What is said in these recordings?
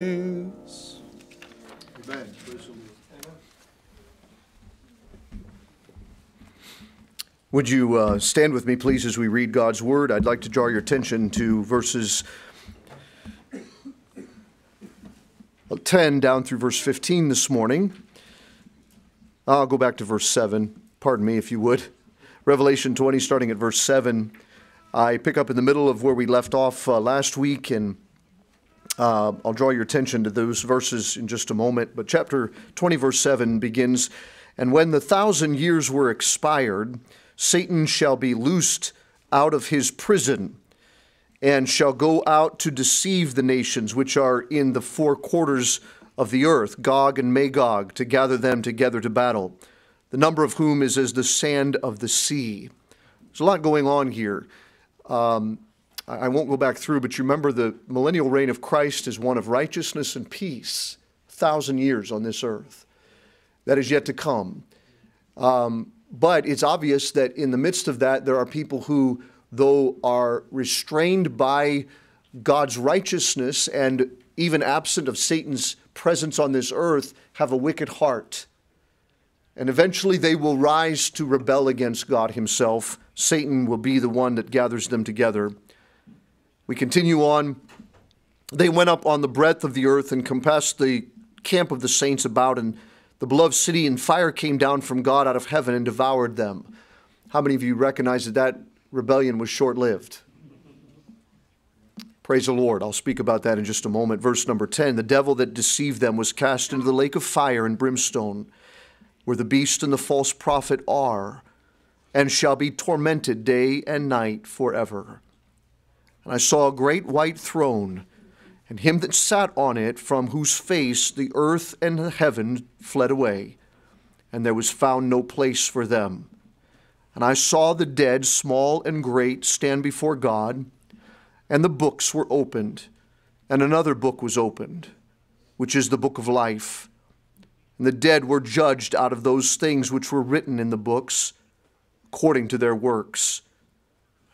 news. Would you uh, stand with me, please, as we read God's word? I'd like to draw your attention to verses 10 down through verse 15 this morning. I'll go back to verse 7. Pardon me if you would. Revelation 20, starting at verse 7. I pick up in the middle of where we left off uh, last week and uh, I'll draw your attention to those verses in just a moment, but chapter 20, verse 7 begins And when the thousand years were expired, Satan shall be loosed out of his prison and shall go out to deceive the nations which are in the four quarters of the earth, Gog and Magog, to gather them together to battle, the number of whom is as the sand of the sea. There's a lot going on here. Um, I won't go back through, but you remember the millennial reign of Christ is one of righteousness and peace, a thousand years on this earth. That is yet to come. Um, but it's obvious that in the midst of that, there are people who, though are restrained by God's righteousness and even absent of Satan's presence on this earth, have a wicked heart. And eventually they will rise to rebel against God Himself. Satan will be the one that gathers them together. We continue on. They went up on the breadth of the earth and compassed the camp of the saints about, and the beloved city, and fire came down from God out of heaven and devoured them. How many of you recognize that that rebellion was short lived? Praise the Lord. I'll speak about that in just a moment. Verse number 10 The devil that deceived them was cast into the lake of fire and brimstone, where the beast and the false prophet are, and shall be tormented day and night forever. And I saw a great white throne, and him that sat on it, from whose face the earth and heaven fled away, and there was found no place for them. And I saw the dead, small and great, stand before God, and the books were opened, and another book was opened, which is the book of life. And the dead were judged out of those things which were written in the books, according to their works.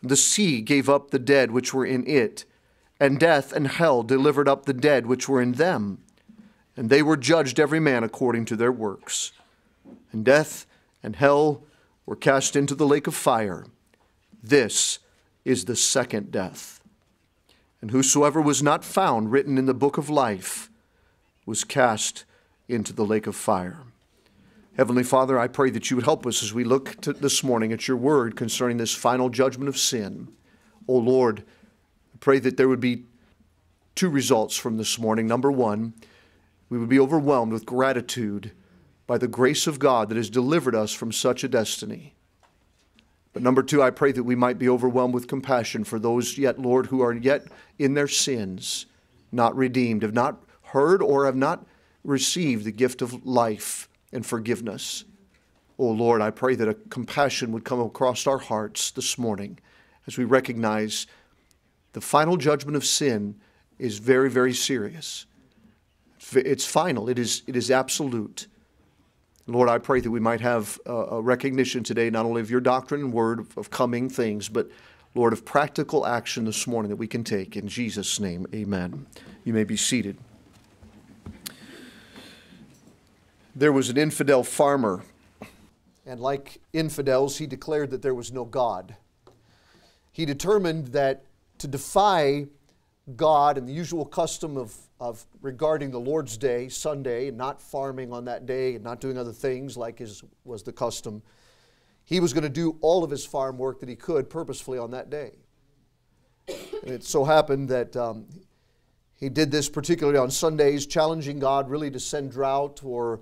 The sea gave up the dead which were in it, and death and hell delivered up the dead which were in them. And they were judged every man according to their works. And death and hell were cast into the lake of fire. This is the second death. And whosoever was not found written in the book of life was cast into the lake of fire. Heavenly Father, I pray that you would help us as we look this morning at your word concerning this final judgment of sin. O oh Lord, I pray that there would be two results from this morning. Number one, we would be overwhelmed with gratitude by the grace of God that has delivered us from such a destiny. But number two, I pray that we might be overwhelmed with compassion for those yet, Lord, who are yet in their sins, not redeemed, have not heard or have not received the gift of life and forgiveness. Oh Lord, I pray that a compassion would come across our hearts this morning as we recognize the final judgment of sin is very, very serious. It's final, it is, it is absolute. Lord, I pray that we might have a recognition today, not only of your doctrine and word of coming things, but Lord, of practical action this morning that we can take. In Jesus' name, amen. You may be seated. There was an infidel farmer, and like infidels, he declared that there was no God. He determined that to defy God and the usual custom of, of regarding the Lord's Day, Sunday, and not farming on that day and not doing other things like his was the custom, he was going to do all of his farm work that he could purposefully on that day. And it so happened that um, he did this particularly on Sundays, challenging God really to send drought or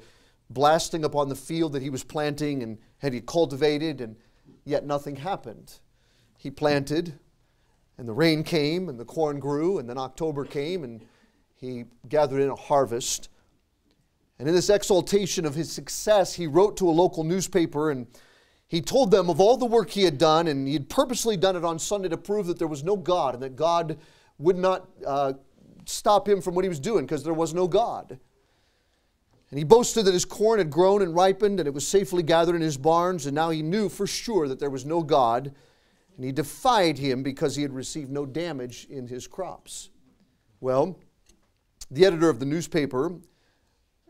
blasting upon the field that he was planting and had he cultivated, and yet nothing happened. He planted, and the rain came, and the corn grew, and then October came, and he gathered in a harvest. And in this exaltation of his success, he wrote to a local newspaper and he told them of all the work he had done, and he had purposely done it on Sunday to prove that there was no God and that God would not uh, stop him from what he was doing because there was no God. And he boasted that his corn had grown and ripened, and it was safely gathered in his barns, and now he knew for sure that there was no God. And he defied him because he had received no damage in his crops. Well, the editor of the newspaper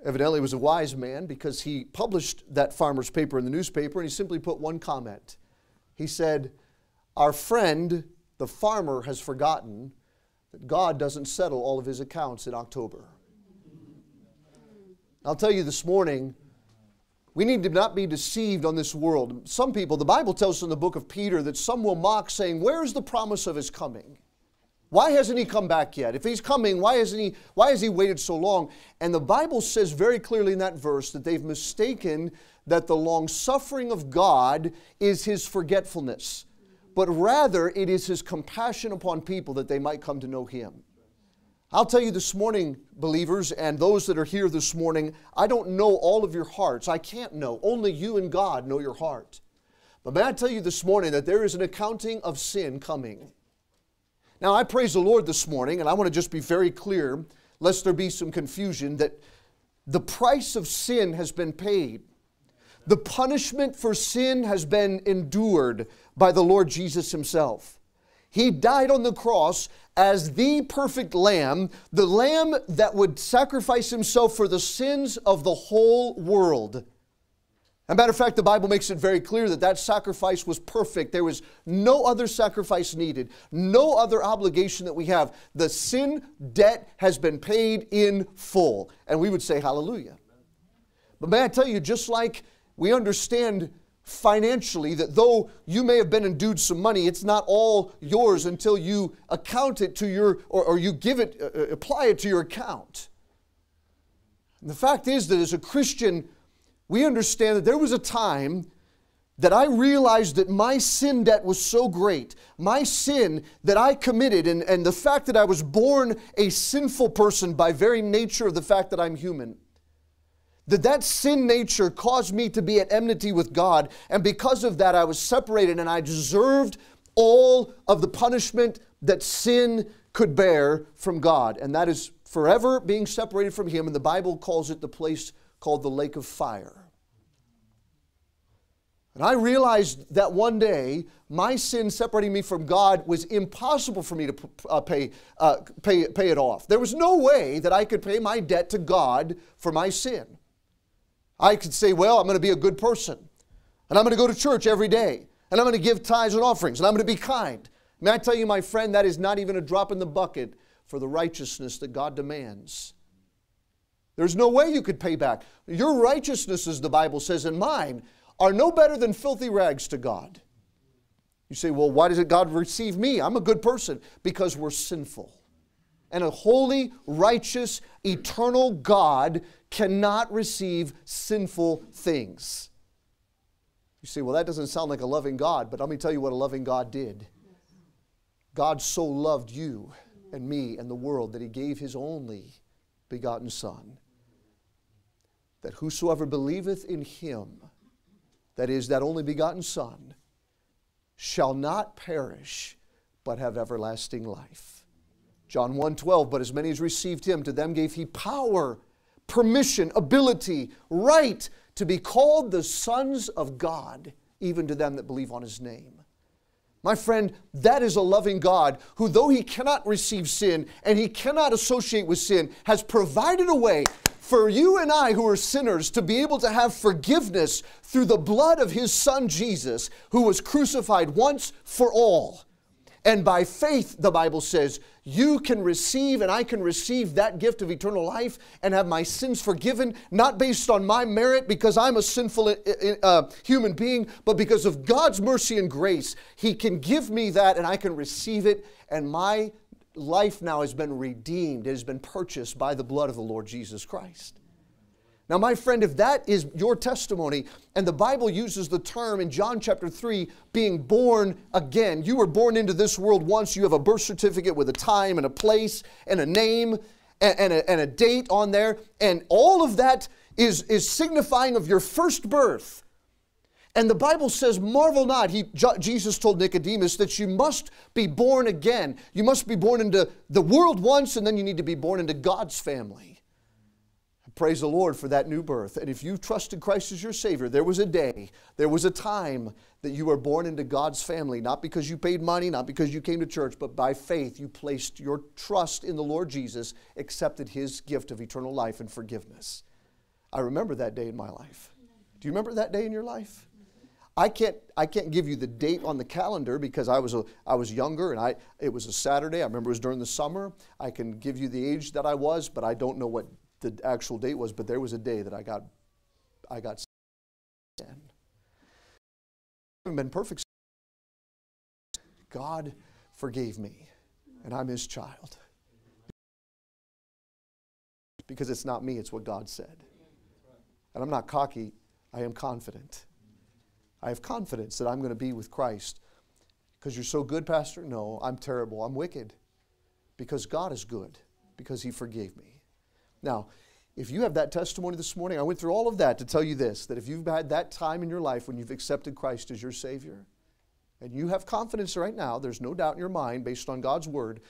evidently was a wise man because he published that farmer's paper in the newspaper and he simply put one comment. He said, Our friend, the farmer, has forgotten that God doesn't settle all of his accounts in October. I'll tell you this morning, we need to not be deceived on this world. Some people, the Bible tells us in the book of Peter that some will mock, saying, Where is the promise of his coming? Why hasn't he come back yet? If he's coming, why hasn't he why has he waited so long? And the Bible says very clearly in that verse that they've mistaken that the long suffering of God is his forgetfulness, but rather it is his compassion upon people that they might come to know him. I'll tell you this morning, believers, and those that are here this morning, I don't know all of your hearts. I can't know. Only you and God know your heart. But may I tell you this morning that there is an accounting of sin coming. Now, I praise the Lord this morning, and I want to just be very clear, lest there be some confusion, that the price of sin has been paid. The punishment for sin has been endured by the Lord Jesus Himself. He died on the cross as the perfect lamb, the lamb that would sacrifice himself for the sins of the whole world. As a matter of fact, the Bible makes it very clear that that sacrifice was perfect. There was no other sacrifice needed, no other obligation that we have. The sin debt has been paid in full. And we would say, Hallelujah. But may I tell you, just like we understand financially that though you may have been endued some money, it's not all yours until you account it to your, or, or you give it, uh, uh, apply it to your account. And the fact is that as a Christian, we understand that there was a time that I realized that my sin debt was so great, my sin that I committed, and, and the fact that I was born a sinful person by very nature of the fact that I'm human. Did that sin nature cause me to be at enmity with God? And because of that, I was separated and I deserved all of the punishment that sin could bear from God. And that is forever being separated from Him. And the Bible calls it the place called the lake of fire. And I realized that one day my sin separating me from God was impossible for me to uh, pay, uh, pay, pay it off. There was no way that I could pay my debt to God for my sin. I could say, well, I'm going to be a good person. And I'm going to go to church every day. And I'm going to give tithes and offerings. And I'm going to be kind. May I tell you, my friend, that is not even a drop in the bucket for the righteousness that God demands. There's no way you could pay back. Your righteousnesses, the Bible says, and mine are no better than filthy rags to God. You say, well, why does God receive me? I'm a good person. Because we're sinful. And a holy, righteous, eternal God cannot receive sinful things. You say, well, that doesn't sound like a loving God, but let me tell you what a loving God did. God so loved you and me and the world that he gave his only begotten Son, that whosoever believeth in him, that is, that only begotten Son, shall not perish, but have everlasting life. John 1:12, but as many as received him, to them gave he power, permission, ability, right to be called the sons of God, even to them that believe on his name. My friend, that is a loving God who, though he cannot receive sin and he cannot associate with sin, has provided a way for you and I who are sinners to be able to have forgiveness through the blood of his son Jesus, who was crucified once for all and by faith, the Bible says, you can receive and I can receive that gift of eternal life and have my sins forgiven, not based on my merit because I'm a sinful uh, uh, uh, human being, but because of God's mercy and grace. He can give me that and I can receive it, and my life now has been redeemed, it has been purchased by the blood of the Lord Jesus Christ. Now, my friend, if that is your testimony, and the Bible uses the term in John chapter 3, being born again, you were born into this world once, you have a birth certificate with a time and a place and a name and, and, a, and a date on there, and all of that is, is signifying of your first birth. And the Bible says, marvel not. He, Jesus told Nicodemus that you must be born again. You must be born into the world once, and then you need to be born into God's family. Praise the Lord for that new birth. And if you trusted Christ as your Savior, there was a day, there was a time that you were born into God's family, not because you paid money, not because you came to church, but by faith you placed your trust in the Lord Jesus, accepted His gift of eternal life and forgiveness. I remember that day in my life. Do you remember that day in your life? I can't, I can't give you the date on the calendar because I was, a, I was younger and I, it was a Saturday. I remember it was during the summer. I can give you the age that I was, but I don't know what the actual date was, but there was a day that I got, I got sin. haven't been perfect. God forgave me, and I'm His child. Because it's not me, it's what God said. And I'm not cocky, I am confident. I have confidence that I'm going to be with Christ. Because you're so good, Pastor? No, I'm terrible. I'm wicked. Because God is good, because He forgave me. Now, if you have that testimony this morning, I went through all of that to tell you this that if you've had that time in your life when you've accepted Christ as your Savior, and you have confidence right now, there's no doubt in your mind, based on God's Word,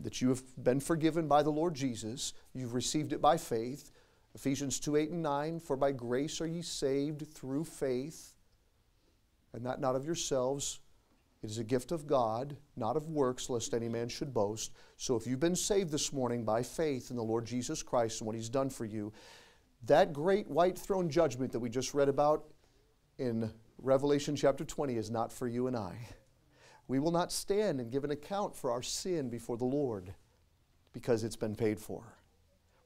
that you have been forgiven by the Lord Jesus, you've received it by faith. Ephesians 2 8 and 9, for by grace are ye saved through faith, and that not of yourselves it is a gift of God, not of works, lest any man should boast. So if you've been saved this morning by faith in the Lord Jesus Christ and what He's done for you, that great white throne judgment that we just read about in Revelation chapter 20 is not for you and I. We will not stand and give an account for our sin before the Lord because it's been paid for.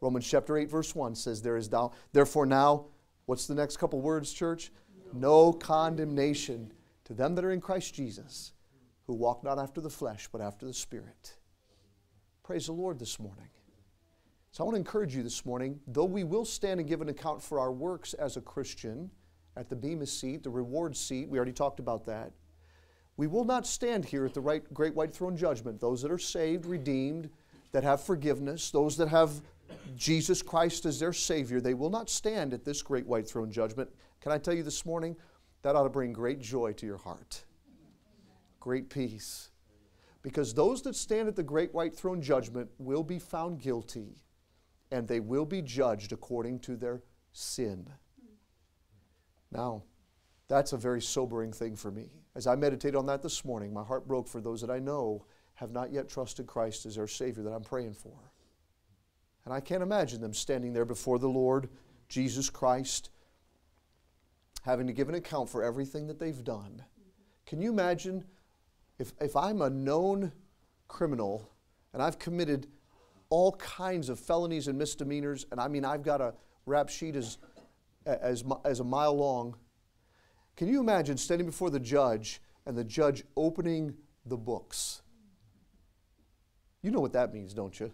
Romans chapter 8, verse 1 says, There is now, therefore now, what's the next couple words, church? No, no condemnation to them that are in Christ Jesus, who walk not after the flesh, but after the Spirit. Praise the Lord this morning. So I want to encourage you this morning, though we will stand and give an account for our works as a Christian at the Bema seat, the reward seat, we already talked about that. We will not stand here at the right, great white throne judgment. Those that are saved, redeemed, that have forgiveness, those that have Jesus Christ as their Savior, they will not stand at this great white throne judgment. Can I tell you this morning, that ought to bring great joy to your heart, great peace. Because those that stand at the great white throne judgment will be found guilty, and they will be judged according to their sin. Now, that's a very sobering thing for me. As I meditate on that this morning, my heart broke for those that I know have not yet trusted Christ as their Savior that I'm praying for. And I can't imagine them standing there before the Lord Jesus Christ having to give an account for everything that they've done. Can you imagine if, if I'm a known criminal and I've committed all kinds of felonies and misdemeanors, and I mean, I've got a rap sheet as, as, as a mile long. Can you imagine standing before the judge and the judge opening the books? You know what that means, don't you?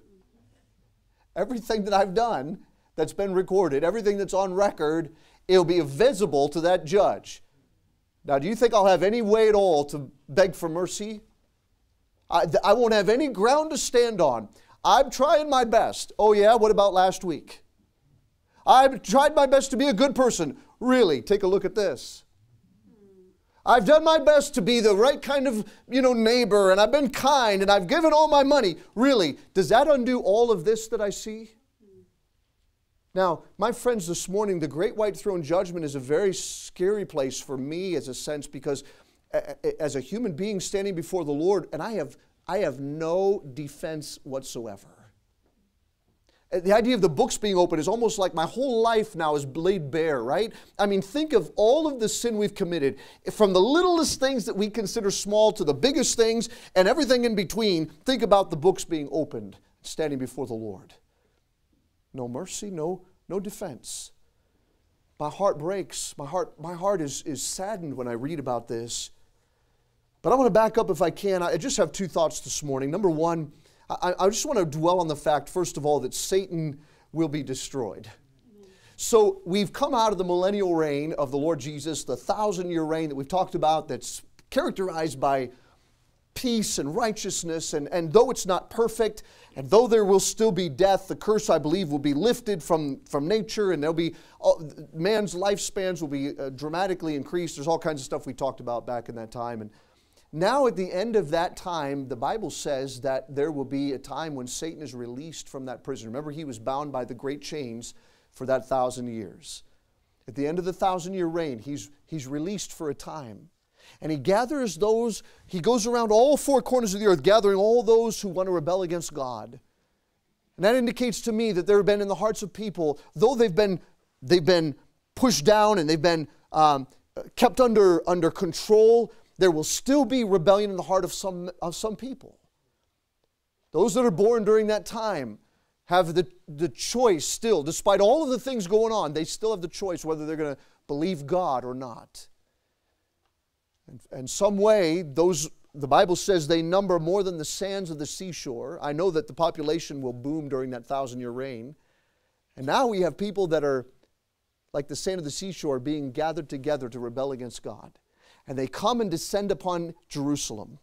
Everything that I've done that's been recorded, everything that's on record, it'll be visible to that judge. Now, do you think I'll have any way at all to beg for mercy? I, I won't have any ground to stand on. I'm trying my best. Oh, yeah, what about last week? I've tried my best to be a good person. Really, take a look at this. I've done my best to be the right kind of, you know, neighbor and I've been kind and I've given all my money. Really, does that undo all of this that I see? Now, my friends, this morning, the great white throne judgment is a very scary place for me, as a sense, because as a human being standing before the Lord, and I have, I have no defense whatsoever. Uh, the idea of the books being open is almost like my whole life now is laid bare, right? I mean, think of all of the sin we've committed, from the littlest things that we consider small to the biggest things and everything in between. Think about the books being opened, standing before the Lord no mercy, no, no defense. My heart breaks. My heart, my heart is, is saddened when I read about this. But I want to back up if I can. I just have two thoughts this morning. Number one, I, I just want to dwell on the fact, first of all, that Satan will be destroyed. So we've come out of the millennial reign of the Lord Jesus, the thousand year reign that we've talked about that's characterized by peace and righteousness. And, and though it's not perfect, and though there will still be death, the curse, I believe, will be lifted from, from nature, and there'll be man's lifespans will be uh, dramatically increased. There's all kinds of stuff we talked about back in that time. And now, at the end of that time, the Bible says that there will be a time when Satan is released from that prison. Remember, he was bound by the great chains for that thousand years. At the end of the thousand year reign, he's, he's released for a time and he gathers those, he goes around all four corners of the earth, gathering all those who want to rebel against God. And that indicates to me that there have been in the hearts of people, though they've been, they've been pushed down and they've been um, kept under, under control, there will still be rebellion in the heart of some, of some people. Those that are born during that time have the, the choice still, despite all of the things going on, they still have the choice whether they're going to believe God or not. And, and some way, those, the Bible says they number more than the sands of the seashore. I know that the population will boom during that thousand year reign. And now we have people that are like the sand of the seashore being gathered together to rebel against God. And they come and descend upon Jerusalem.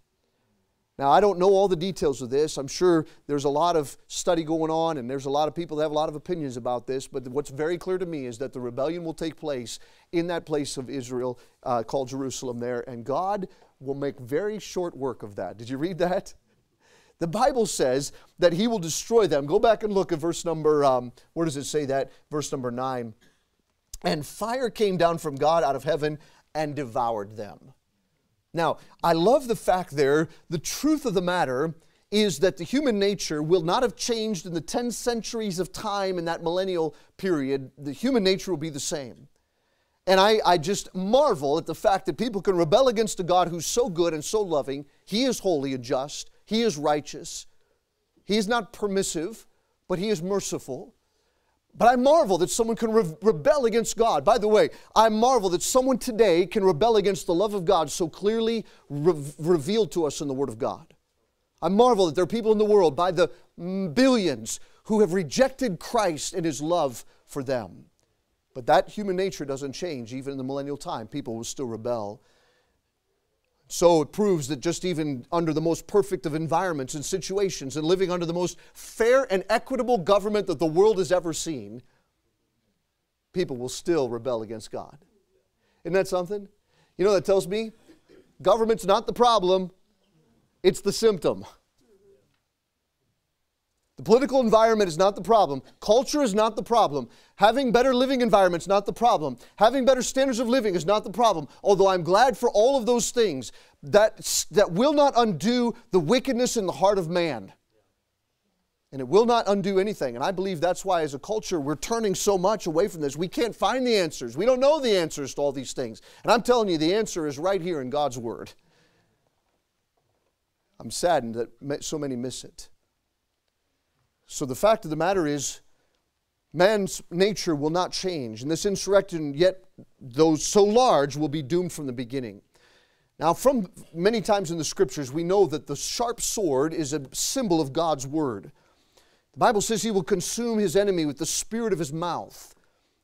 Now, I don't know all the details of this. I'm sure there's a lot of study going on, and there's a lot of people that have a lot of opinions about this. But what's very clear to me is that the rebellion will take place in that place of Israel uh, called Jerusalem there, and God will make very short work of that. Did you read that? The Bible says that He will destroy them. Go back and look at verse number, um, where does it say that? Verse number nine. And fire came down from God out of heaven and devoured them. Now, I love the fact there, the truth of the matter is that the human nature will not have changed in the 10 centuries of time in that millennial period. The human nature will be the same. And I, I just marvel at the fact that people can rebel against a God who's so good and so loving. He is holy and just, He is righteous, He is not permissive, but He is merciful. But I marvel that someone can re- rebel against God. By the way, I marvel that someone today can rebel against the love of God so clearly re- revealed to us in the Word of God. I marvel that there are people in the world by the billions who have rejected Christ and His love for them. But that human nature doesn't change. Even in the millennial time, people will still rebel so it proves that just even under the most perfect of environments and situations and living under the most fair and equitable government that the world has ever seen, people will still rebel against God. Isn't that something? You know, that tells me government's not the problem, it's the symptom. The political environment is not the problem. Culture is not the problem. Having better living environments is not the problem. Having better standards of living is not the problem. Although I'm glad for all of those things, that, that will not undo the wickedness in the heart of man. And it will not undo anything. And I believe that's why, as a culture, we're turning so much away from this. We can't find the answers. We don't know the answers to all these things. And I'm telling you, the answer is right here in God's Word. I'm saddened that so many miss it. So the fact of the matter is, man's nature will not change, and this insurrection, yet though so large, will be doomed from the beginning. Now, from many times in the scriptures, we know that the sharp sword is a symbol of God's word. The Bible says he will consume his enemy with the spirit of his mouth.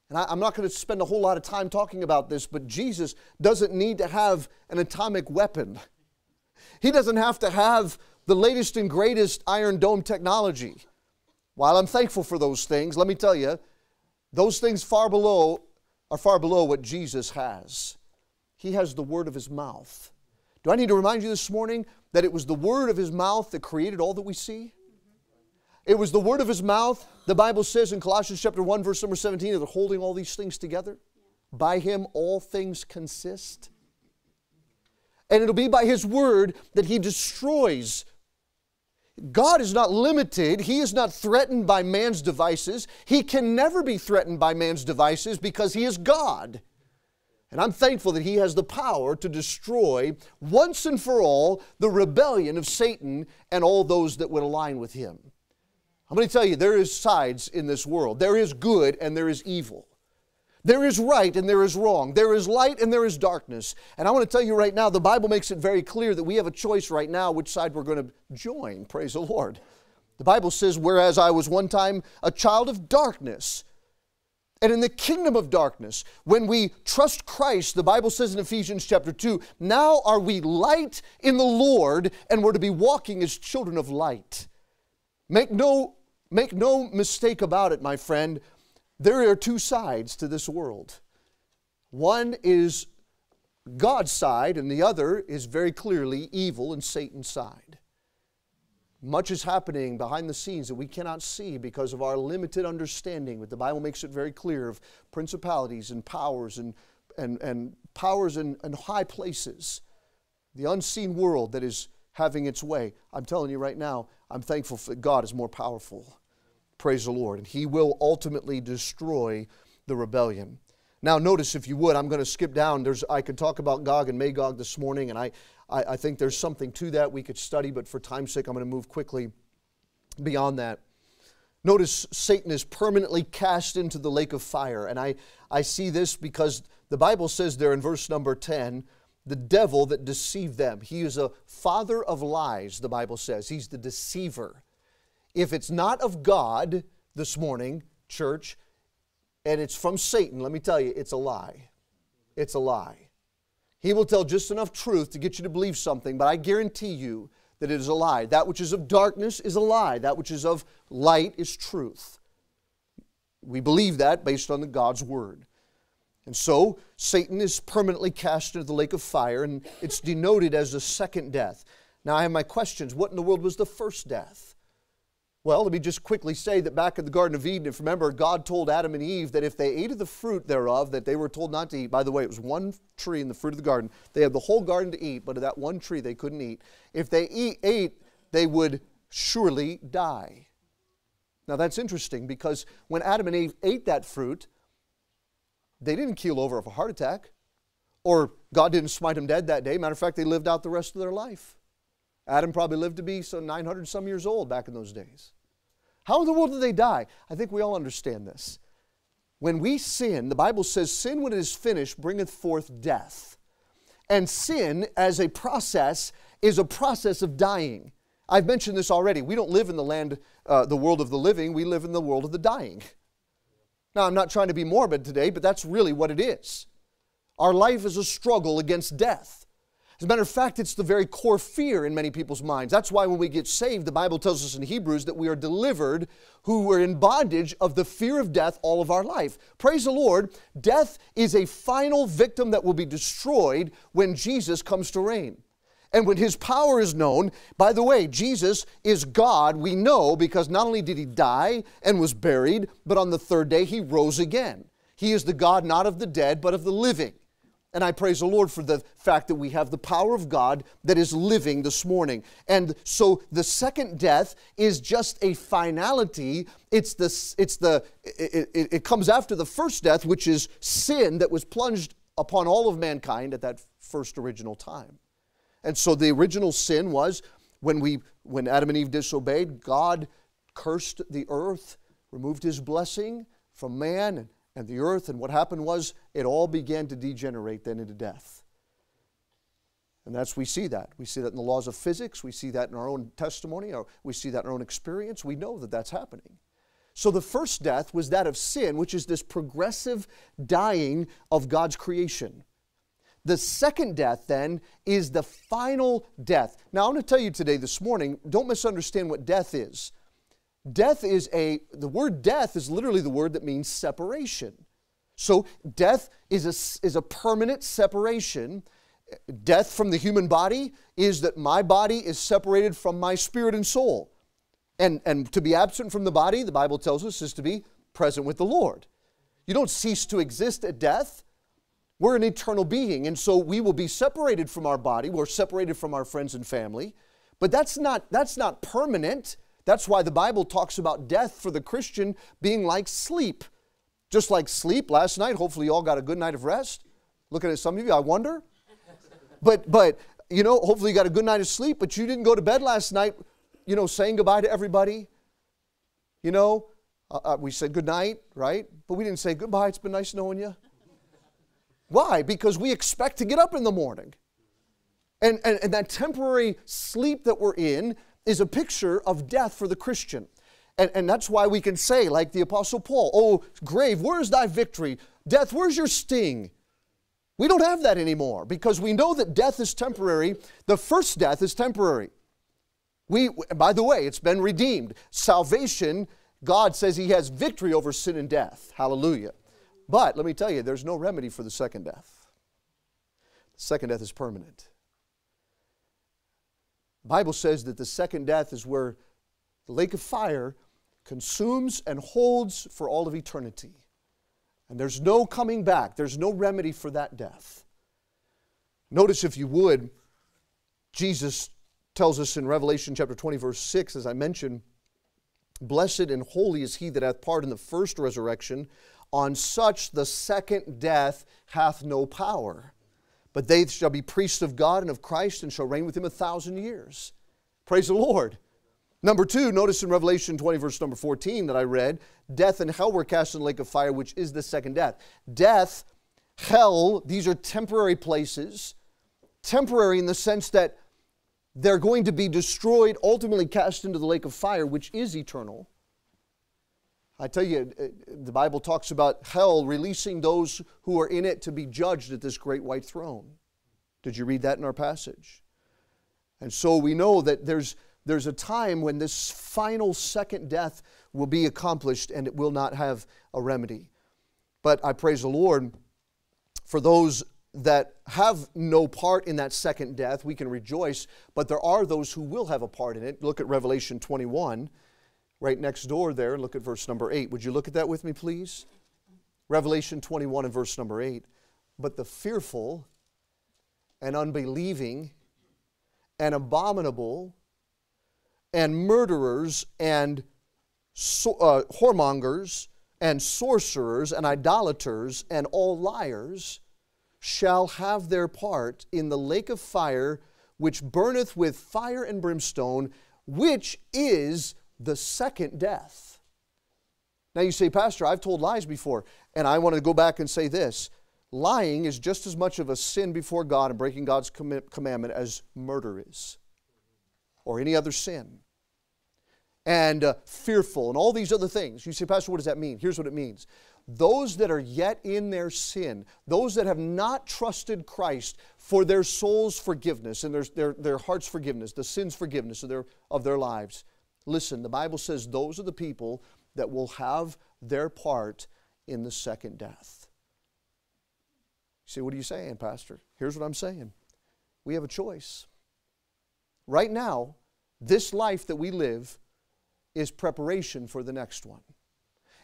And I, am not going to spend a whole lot of time talking about this, but Jesus doesn't need to have an atomic weapon. He doesn't have to have the latest and greatest Iron Dome technology. While I'm thankful for those things, let me tell you, those things far below are far below what Jesus has. He has the word of his mouth. Do I need to remind you this morning that it was the word of his mouth that created all that we see? It was the word of his mouth, the Bible says in Colossians chapter 1, verse number 17, that holding all these things together. By him all things consist. And it'll be by his word that he destroys God is not limited. He is not threatened by man's devices. He can never be threatened by man's devices because He is God. And I'm thankful that He has the power to destroy once and for all the rebellion of Satan and all those that would align with Him. I'm going to tell you, there is sides in this world. There is good and there is evil. There is right and there is wrong. There is light and there is darkness. And I want to tell you right now, the Bible makes it very clear that we have a choice right now which side we're going to join. Praise the Lord. The Bible says, Whereas I was one time a child of darkness, and in the kingdom of darkness, when we trust Christ, the Bible says in Ephesians chapter 2, now are we light in the Lord, and we're to be walking as children of light. Make no, make no mistake about it, my friend. There are two sides to this world. One is God's side, and the other is very clearly evil and Satan's side. Much is happening behind the scenes that we cannot see because of our limited understanding, but the Bible makes it very clear of principalities and powers and, and, and powers and, and high places, the unseen world that is having its way. I'm telling you right now, I'm thankful that God is more powerful Praise the Lord. And he will ultimately destroy the rebellion. Now, notice if you would, I'm going to skip down. There's, I could talk about Gog and Magog this morning, and I, I, I think there's something to that we could study, but for time's sake, I'm going to move quickly beyond that. Notice Satan is permanently cast into the lake of fire. And I, I see this because the Bible says there in verse number 10 the devil that deceived them. He is a father of lies, the Bible says. He's the deceiver. If it's not of God this morning, church, and it's from Satan, let me tell you, it's a lie. It's a lie. He will tell just enough truth to get you to believe something, but I guarantee you that it is a lie. That which is of darkness is a lie. That which is of light is truth. We believe that based on the God's word. And so Satan is permanently cast into the lake of fire, and it's denoted as the second death. Now I have my questions. What in the world was the first death? Well, let me just quickly say that back in the Garden of Eden, if you remember, God told Adam and Eve that if they ate of the fruit thereof, that they were told not to eat. By the way, it was one tree in the fruit of the garden. They had the whole garden to eat, but of that one tree they couldn't eat. If they eat, ate, they would surely die. Now that's interesting because when Adam and Eve ate that fruit, they didn't keel over of a heart attack, or God didn't smite them dead that day. Matter of fact, they lived out the rest of their life. Adam probably lived to be so 900 some years old back in those days. How in the world did they die? I think we all understand this. When we sin, the Bible says, sin when it is finished bringeth forth death. And sin as a process is a process of dying. I've mentioned this already. We don't live in the land, uh, the world of the living, we live in the world of the dying. Now, I'm not trying to be morbid today, but that's really what it is. Our life is a struggle against death. As a matter of fact, it's the very core fear in many people's minds. That's why when we get saved, the Bible tells us in Hebrews that we are delivered who were in bondage of the fear of death all of our life. Praise the Lord, death is a final victim that will be destroyed when Jesus comes to reign. And when his power is known, by the way, Jesus is God, we know, because not only did he die and was buried, but on the third day he rose again. He is the God not of the dead, but of the living. And I praise the Lord for the fact that we have the power of God that is living this morning. And so the second death is just a finality. It's the, it's the it, it, it comes after the first death, which is sin that was plunged upon all of mankind at that first original time. And so the original sin was when we when Adam and Eve disobeyed, God cursed the earth, removed his blessing from man and the earth. And what happened was it all began to degenerate then into death. And that's, we see that. We see that in the laws of physics. We see that in our own testimony. we see that in our own experience. We know that that's happening. So the first death was that of sin, which is this progressive dying of God's creation. The second death, then, is the final death. Now, I'm going to tell you today, this morning, don't misunderstand what death is. Death is a, the word death is literally the word that means separation. So death is a, is a permanent separation. Death from the human body is that my body is separated from my spirit and soul. And, and to be absent from the body, the Bible tells us, is to be present with the Lord. You don't cease to exist at death. We're an eternal being, and so we will be separated from our body. We're separated from our friends and family. But that's not, that's not permanent. That's why the Bible talks about death for the Christian being like sleep. Just like sleep last night, hopefully you all got a good night of rest. Looking at some of you, I wonder. But but you know, hopefully you got a good night of sleep, but you didn't go to bed last night, you know, saying goodbye to everybody. You know, uh, uh we said good night, right? But we didn't say goodbye. It's been nice knowing you. Why? Because we expect to get up in the morning. And, and, and, that temporary sleep that we're in is a picture of death for the Christian. And, and that's why we can say, like the Apostle Paul, Oh, grave, where's thy victory? Death, where's your sting? We don't have that anymore because we know that death is temporary. The first death is temporary. We, by the way, it's been redeemed. Salvation, God says He has victory over sin and death. Hallelujah. But let me tell you, there's no remedy for the second death. The second death is permanent. Bible says that the second death is where the lake of fire consumes and holds for all of eternity. And there's no coming back, there's no remedy for that death. Notice, if you would, Jesus tells us in Revelation chapter 20, verse 6, as I mentioned, Blessed and holy is he that hath part in the first resurrection. On such the second death hath no power. But they shall be priests of God and of Christ and shall reign with him a thousand years. Praise the Lord. Number two, notice in Revelation 20, verse number 14 that I read, death and hell were cast in the lake of fire, which is the second death. Death, hell, these are temporary places. Temporary in the sense that they're going to be destroyed, ultimately cast into the lake of fire, which is eternal. I tell you, uh, the Bible talks about hell releasing those who are in it to be judged at this great white throne. Did you read that in our passage? And so we know that there's, there's a time when this final second death will be accomplished and it will not have a remedy. But I praise the Lord for those that have no part in that second death. We can rejoice, but there are those who will have a part in it. Look at Revelation 21 right next door there and look at verse number 8. Would you look at that with me, please? Revelation 21 and verse number 8. But the fearful and unbelieving and abominable and murderers and so, uh, whoremongers and sorcerers and idolaters and all liars shall have their part in the lake of fire which burneth with fire and brimstone, which is the second death. Now you say, Pastor, I've told lies before, and I want to go back and say this lying is just as much of a sin before God and breaking God's commandment as murder is or any other sin. And uh, fearful and all these other things. You say, Pastor, what does that mean? Here's what it means. Those that are yet in their sin, those that have not trusted Christ for their soul's forgiveness and their, their, their heart's forgiveness, the sin's forgiveness of their, of their lives, Listen, the Bible says those are the people that will have their part in the second death. See, what are you saying, Pastor? Here's what I'm saying we have a choice. Right now, this life that we live is preparation for the next one.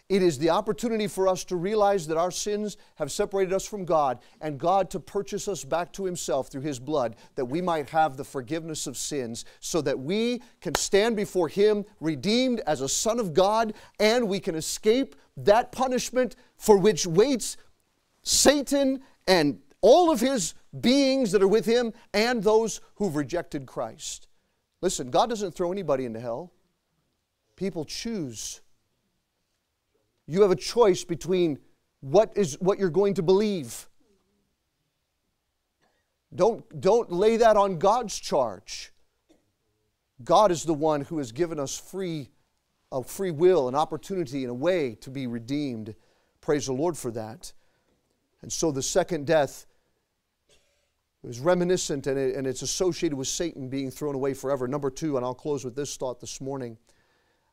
It is the opportunity for us to realize that our sins have separated us from God and God to purchase us back to Himself through His blood that we might have the forgiveness of sins so that we can stand before Him redeemed as a Son of God and we can escape that punishment for which waits Satan and all of his beings that are with him and those who've rejected Christ. Listen, God doesn't throw anybody into hell, people choose you have a choice between what is what you're going to believe. Don't, don't lay that on God's charge. God is the one who has given us free, a free will, an opportunity, and a way to be redeemed. Praise the Lord for that. And so the second death is reminiscent and, it, and it's associated with Satan being thrown away forever. Number two, and I'll close with this thought this morning.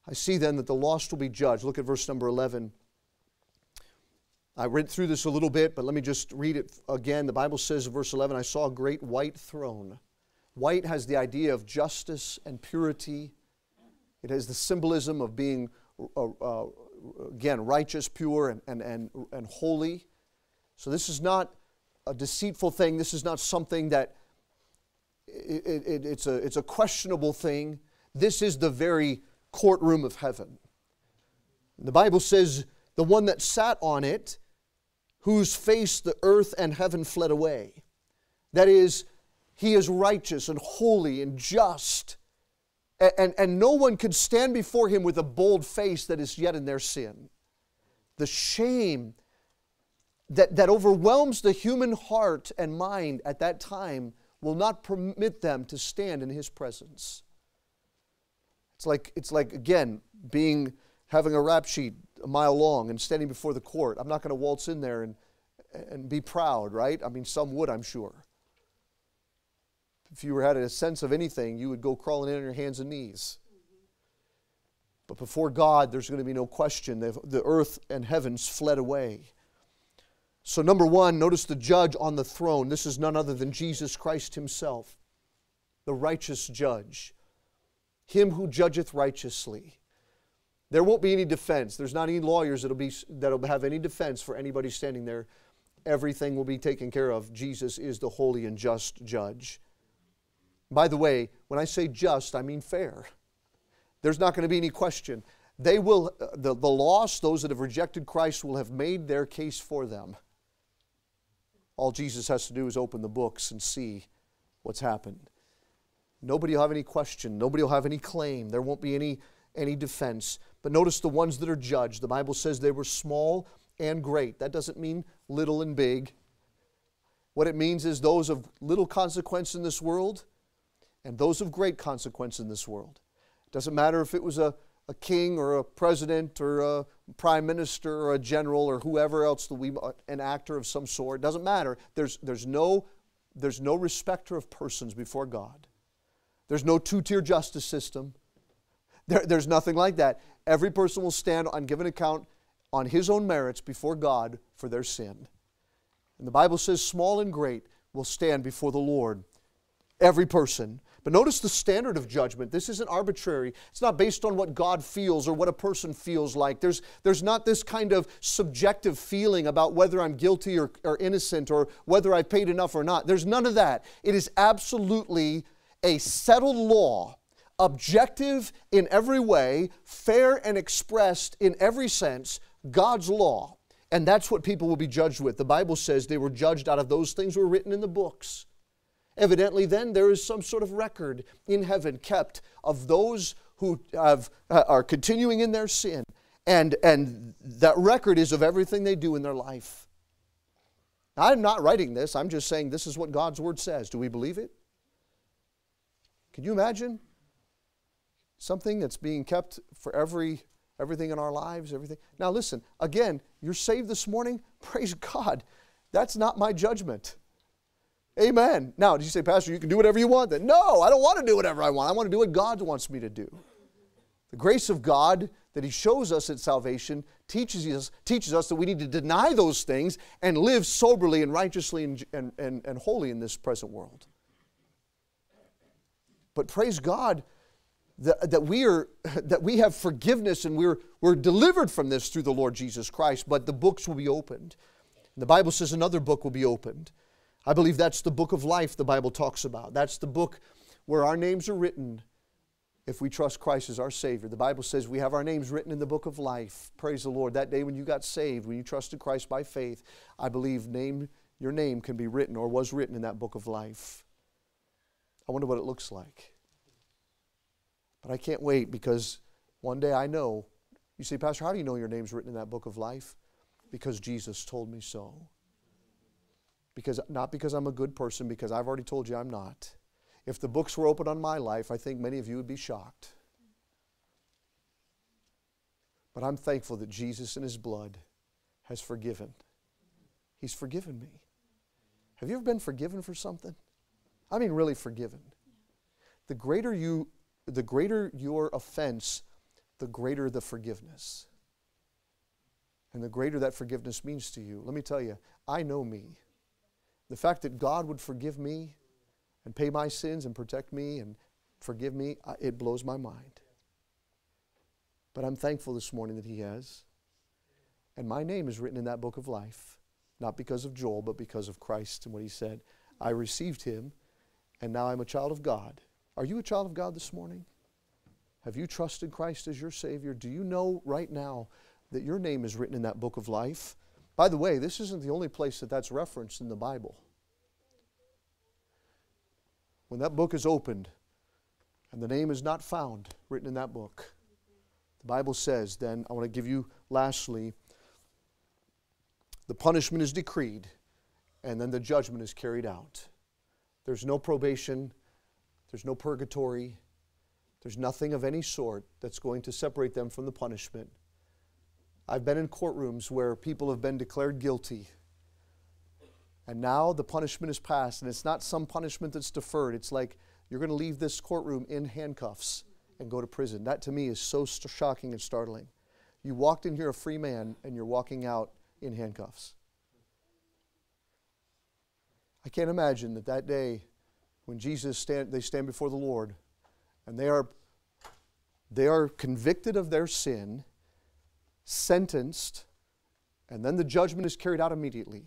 I see then that the lost will be judged. Look at verse number 11. I read through this a little bit, but let me just read it again. The Bible says in verse 11, I saw a great white throne. White has the idea of justice and purity, it has the symbolism of being, uh, uh, again, righteous, pure, and, and, and, and holy. So this is not a deceitful thing, this is not something that it, it, it's, a, it's a questionable thing. This is the very courtroom of heaven. The Bible says, the one that sat on it, whose face the earth and heaven fled away. That is, he is righteous and holy and just, and, and, and no one could stand before him with a bold face that is yet in their sin. The shame that, that overwhelms the human heart and mind at that time will not permit them to stand in his presence. It's like, it's like again, being, having a rap sheet a mile long and standing before the court. I'm not going to waltz in there and, and be proud, right? I mean, some would, I'm sure. If you had a sense of anything, you would go crawling in on your hands and knees. But before God, there's going to be no question. The earth and heavens fled away. So, number one, notice the judge on the throne. This is none other than Jesus Christ himself, the righteous judge him who judgeth righteously. There won't be any defense. There's not any lawyers that'll, be, that'll have any defense for anybody standing there. Everything will be taken care of. Jesus is the holy and just judge. By the way, when I say just, I mean fair. There's not going to be any question. They will, uh, the, the lost, those that have rejected Christ, will have made their case for them. All Jesus has to do is open the books and see what's happened. Nobody will have any question. Nobody will have any claim. There won't be any, any defense. But notice the ones that are judged. The Bible says they were small and great. That doesn't mean little and big. What it means is those of little consequence in this world and those of great consequence in this world. It doesn't matter if it was a, a king or a president or a prime minister or a general or whoever else, we, an actor of some sort. It doesn't matter. There's, there's, no, there's no respecter of persons before God. There's no two tier justice system. There, there's nothing like that. Every person will stand on given account on his own merits before God for their sin. And the Bible says, small and great will stand before the Lord, every person. But notice the standard of judgment. This isn't arbitrary. It's not based on what God feels or what a person feels like. There's, there's not this kind of subjective feeling about whether I'm guilty or, or innocent or whether I paid enough or not. There's none of that. It is absolutely a settled law, objective in every way, fair and expressed in every sense, God's law. And that's what people will be judged with. The Bible says they were judged out of those things were written in the books. Evidently, then, there is some sort of record in heaven kept of those who have, uh, are continuing in their sin. And, and that record is of everything they do in their life. I'm not writing this, I'm just saying this is what God's Word says. Do we believe it? Can you imagine something that's being kept for every everything in our lives, everything? Now listen, again, you're saved this morning. Praise God. That's not my judgment. Amen. Now, did you say, Pastor, you can do whatever you want? Then no, I don't want to do whatever I want. I want to do what God wants me to do. The grace of God that He shows us at salvation teaches us, teaches us that we need to deny those things and live soberly and righteously and, and, and, and holy in this present world. But praise God that, that, we, are, that we have forgiveness and we're, we're delivered from this through the Lord Jesus Christ. But the books will be opened. The Bible says another book will be opened. I believe that's the book of life the Bible talks about. That's the book where our names are written if we trust Christ as our Savior. The Bible says we have our names written in the book of life. Praise the Lord. That day when you got saved, when you trusted Christ by faith, I believe name, your name can be written or was written in that book of life. I wonder what it looks like. But I can't wait because one day I know. You say, Pastor, how do you know your name's written in that book of life? Because Jesus told me so. Because not because I'm a good person, because I've already told you I'm not. If the books were open on my life, I think many of you would be shocked. But I'm thankful that Jesus in his blood has forgiven. He's forgiven me. Have you ever been forgiven for something? I mean, really forgiven. The greater you, the greater your offense, the greater the forgiveness. And the greater that forgiveness means to you. Let me tell you, I know me. The fact that God would forgive me and pay my sins and protect me and forgive me, it blows my mind. But I'm thankful this morning that He has. And my name is written in that book of life, not because of Joel, but because of Christ and what He said. I received Him and now I'm a child of God. Are you a child of God this morning? Have you trusted Christ as your Savior? Do you know right now that your name is written in that book of life? By the way, this isn't the only place that that's referenced in the Bible. When that book is opened and the name is not found written in that book, the Bible says, then I want to give you lastly, the punishment is decreed and then the judgment is carried out. There's no probation, there's no purgatory, there's nothing of any sort that's going to separate them from the punishment. I've been in courtrooms where people have been declared guilty. And now the punishment is passed, and it's not some punishment that's deferred. It's like you're going to leave this courtroom in handcuffs and go to prison. That to me is so st- shocking and startling. You walked in here a free man, and you're walking out in handcuffs. I can't imagine that that day when Jesus stand, they stand before the Lord and they are, they are convicted of their sin, sentenced, and then the judgment is carried out immediately.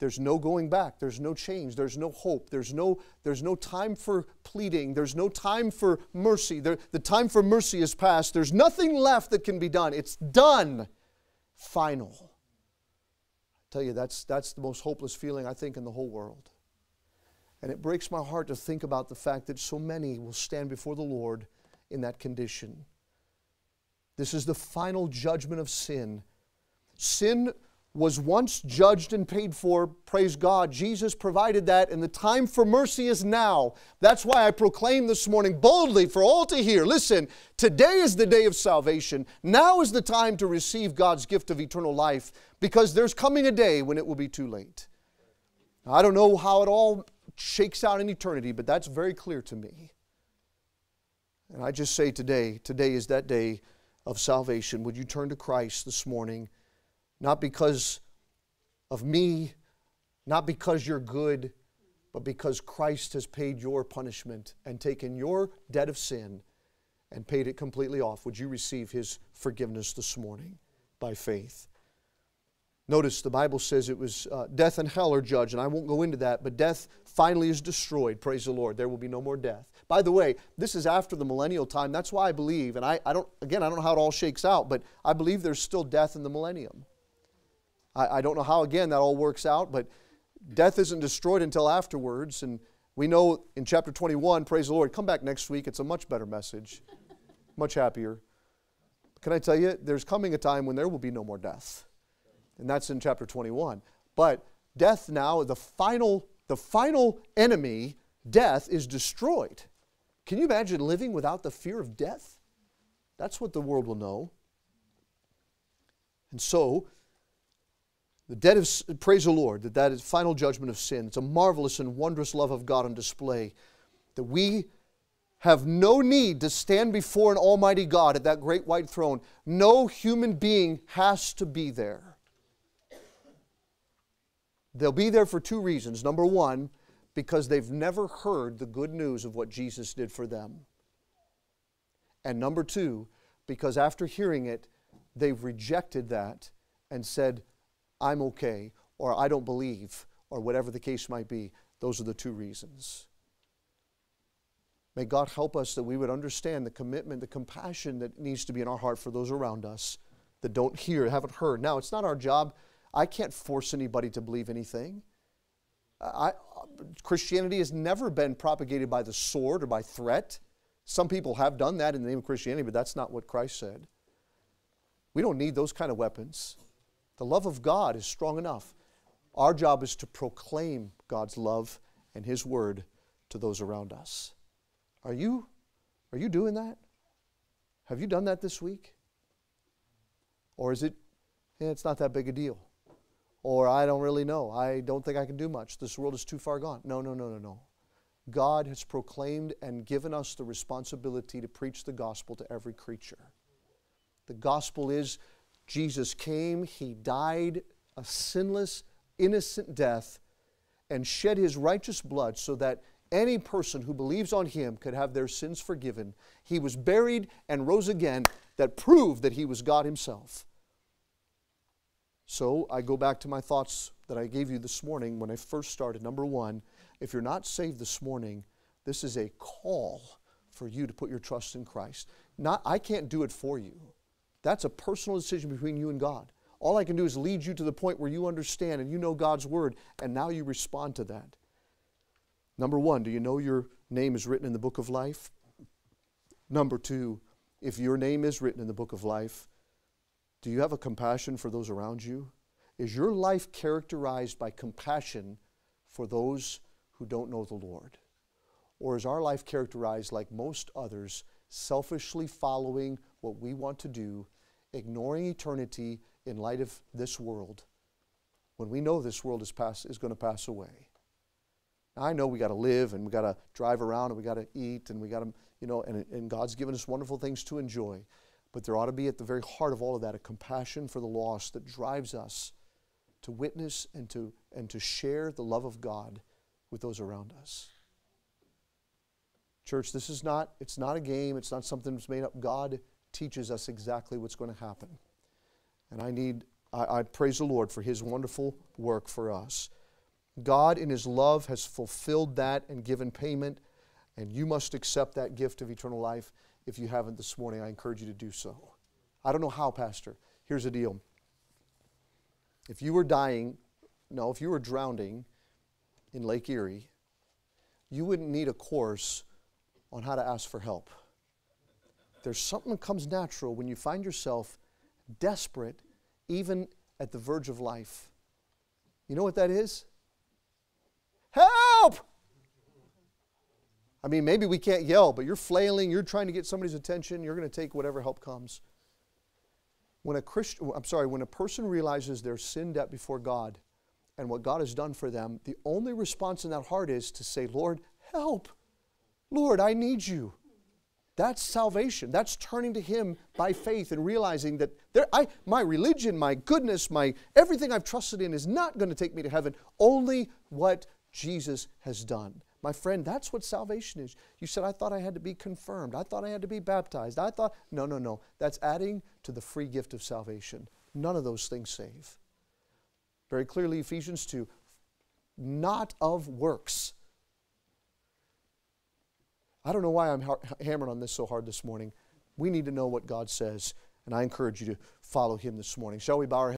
There's no going back. There's no change. There's no hope. There's no, there's no time for pleading. There's no time for mercy. There, the time for mercy is past. There's nothing left that can be done. It's done. Final tell you, that's, that's the most hopeless feeling I think in the whole world. And it breaks my heart to think about the fact that so many will stand before the Lord in that condition. This is the final judgment of sin. Sin was once judged and paid for. Praise God. Jesus provided that, and the time for mercy is now. That's why I proclaim this morning boldly for all to hear. Listen, today is the day of salvation. Now is the time to receive God's gift of eternal life because there's coming a day when it will be too late. I don't know how it all shakes out in eternity, but that's very clear to me. And I just say today, today is that day of salvation. Would you turn to Christ this morning? Not because of me, not because you're good, but because Christ has paid your punishment and taken your debt of sin and paid it completely off. Would you receive his forgiveness this morning by faith? Notice the Bible says it was uh, death and hell are judged, and I won't go into that, but death finally is destroyed. Praise the Lord. There will be no more death. By the way, this is after the millennial time. That's why I believe, and I, I don't, again, I don't know how it all shakes out, but I believe there's still death in the millennium. I, I don't know how, again, that all works out, but death isn't destroyed until afterwards. And we know in chapter 21, praise the Lord, come back next week. It's a much better message, much happier. Can I tell you, there's coming a time when there will be no more death. And that's in chapter 21. But death now, the final, the final enemy, death, is destroyed. Can you imagine living without the fear of death? That's what the world will know. And so, the dead of, praise the Lord, that that is final judgment of sin. It's a marvelous and wondrous love of God on display that we have no need to stand before an almighty God at that great white throne. No human being has to be there. They'll be there for two reasons. Number one, because they've never heard the good news of what Jesus did for them. And number two, because after hearing it, they've rejected that and said, I'm okay, or I don't believe, or whatever the case might be. Those are the two reasons. May God help us that we would understand the commitment, the compassion that needs to be in our heart for those around us that don't hear, haven't heard. Now, it's not our job. I can't force anybody to believe anything. I, Christianity has never been propagated by the sword or by threat. Some people have done that in the name of Christianity, but that's not what Christ said. We don't need those kind of weapons. The love of God is strong enough. Our job is to proclaim God's love and His word to those around us. Are you, are you doing that? Have you done that this week? Or is it, eh, it's not that big a deal? Or I don't really know. I don't think I can do much. This world is too far gone. No, no, no, no, no. God has proclaimed and given us the responsibility to preach the gospel to every creature. The gospel is Jesus came, he died a sinless, innocent death, and shed his righteous blood so that any person who believes on him could have their sins forgiven. He was buried and rose again, that proved that he was God himself. So I go back to my thoughts that I gave you this morning when I first started. Number one, if you're not saved this morning, this is a call for you to put your trust in Christ. Not, I can't do it for you. That's a personal decision between you and God. All I can do is lead you to the point where you understand and you know God's word, and now you respond to that. Number one, do you know your name is written in the book of life? Number two, if your name is written in the book of life, do you have a compassion for those around you? Is your life characterized by compassion for those who don't know the Lord? Or is our life characterized, like most others, selfishly following what we want to do ignoring eternity in light of this world, when we know this world is, pass, is going to pass away. Now, I know we got to live and we got to drive around and we got to eat and we got to, you know, and, and God's given us wonderful things to enjoy. But there ought to be at the very heart of all of that a compassion for the lost that drives us to witness and to, and to share the love of God with those around us. Church, this is not, it's not a game, it's not something that's made up. God teaches us exactly what's going to happen. And I need, I, I praise the Lord for his wonderful work for us. God, in his love, has fulfilled that and given payment, and you must accept that gift of eternal life. If you haven't this morning, I encourage you to do so. I don't know how, Pastor. Here's the deal. If you were dying, no, if you were drowning in Lake Erie, you wouldn't need a course on how to ask for help. There's something that comes natural when you find yourself desperate, even at the verge of life. You know what that is? Help! I mean, maybe we can't yell, but you're flailing, you're trying to get somebody's attention, you're going to take whatever help comes. When a Christian, I'm sorry, when a person realizes their sin debt before God and what God has done for them, the only response in that heart is to say, Lord, help. Lord, I need you. That's salvation. That's turning to Him by faith and realizing that there, I, my religion, my goodness, my everything I've trusted in is not going to take me to heaven. Only what Jesus has done. My friend, that's what salvation is. You said, I thought I had to be confirmed. I thought I had to be baptized. I thought, no, no, no. That's adding to the free gift of salvation. None of those things save. Very clearly, Ephesians 2 not of works I don't know why I'm hammering on this so hard this morning. We need to know what God says, and I encourage you to follow Him this morning. Shall we bow our